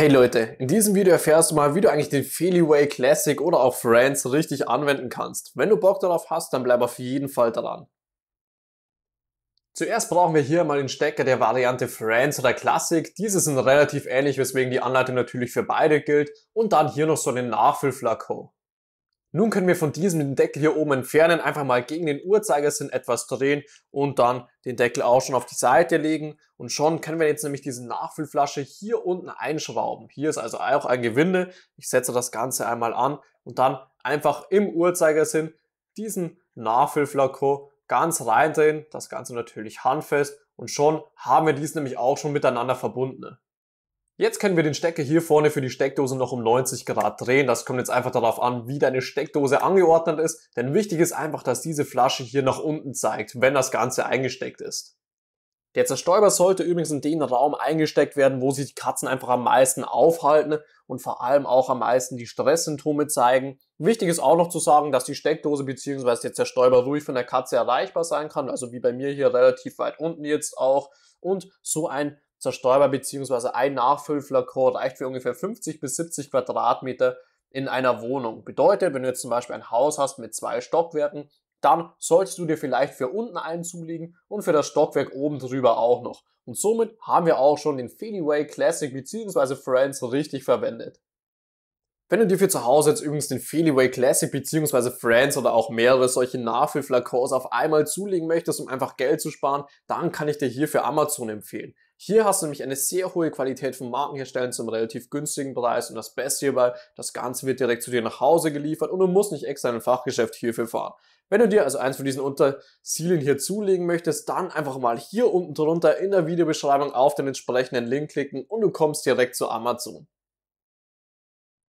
Hey Leute, in diesem Video erfährst du mal, wie du eigentlich den Feliway Classic oder auch Friends richtig anwenden kannst. Wenn du Bock darauf hast, dann bleib auf jeden Fall dran. Zuerst brauchen wir hier mal den Stecker der Variante Friends oder Classic. Diese sind relativ ähnlich, weswegen die Anleitung natürlich für beide gilt. Und dann hier noch so einen Nachfüllflakon. Nun können wir von diesem den Deckel hier oben entfernen, einfach mal gegen den Uhrzeigersinn etwas drehen und dann den Deckel auch schon auf die Seite legen. Und schon können wir jetzt nämlich diese Nachfüllflasche hier unten einschrauben. Hier ist also auch ein Gewinde. Ich setze das Ganze einmal an und dann einfach im Uhrzeigersinn diesen Nachfüllflakon ganz reindrehen. Das Ganze natürlich handfest. Und schon haben wir dies nämlich auch schon miteinander verbunden. Jetzt können wir den Stecker hier vorne für die Steckdose noch um 90 Grad drehen. Das kommt jetzt einfach darauf an, wie deine Steckdose angeordnet ist. Denn wichtig ist einfach, dass diese Flasche hier nach unten zeigt, wenn das Ganze eingesteckt ist. Der Zerstäuber sollte übrigens in den Raum eingesteckt werden, wo sich die Katzen einfach am meisten aufhalten und vor allem auch am meisten die Stresssymptome zeigen. Wichtig ist auch noch zu sagen, dass die Steckdose bzw. der Zerstäuber ruhig von der Katze erreichbar sein kann, also wie bei mir hier relativ weit unten jetzt auch. Und so ein zerstäuber beziehungsweise ein Nachfüllflakon reicht für ungefähr 50 bis 70 Quadratmeter in einer Wohnung. Bedeutet, wenn du jetzt zum Beispiel ein Haus hast mit zwei Stockwerken, dann solltest du dir vielleicht für unten einen zulegen und für das Stockwerk oben drüber auch noch. Und somit haben wir auch schon den Feenway Classic bzw. Friends richtig verwendet. Wenn du dir für zu Hause jetzt übrigens den Feliway Classic bzw. Friends oder auch mehrere solche Nachfüllflakons auf einmal zulegen möchtest, um einfach Geld zu sparen, dann kann ich dir hier für Amazon empfehlen. Hier hast du nämlich eine sehr hohe Qualität von Markenherstellern zum relativ günstigen Preis und das Beste hierbei, das Ganze wird direkt zu dir nach Hause geliefert und du musst nicht extra in ein Fachgeschäft hierfür fahren. Wenn du dir also eins von diesen Unterzielen hier zulegen möchtest, dann einfach mal hier unten drunter in der Videobeschreibung auf den entsprechenden Link klicken und du kommst direkt zu Amazon.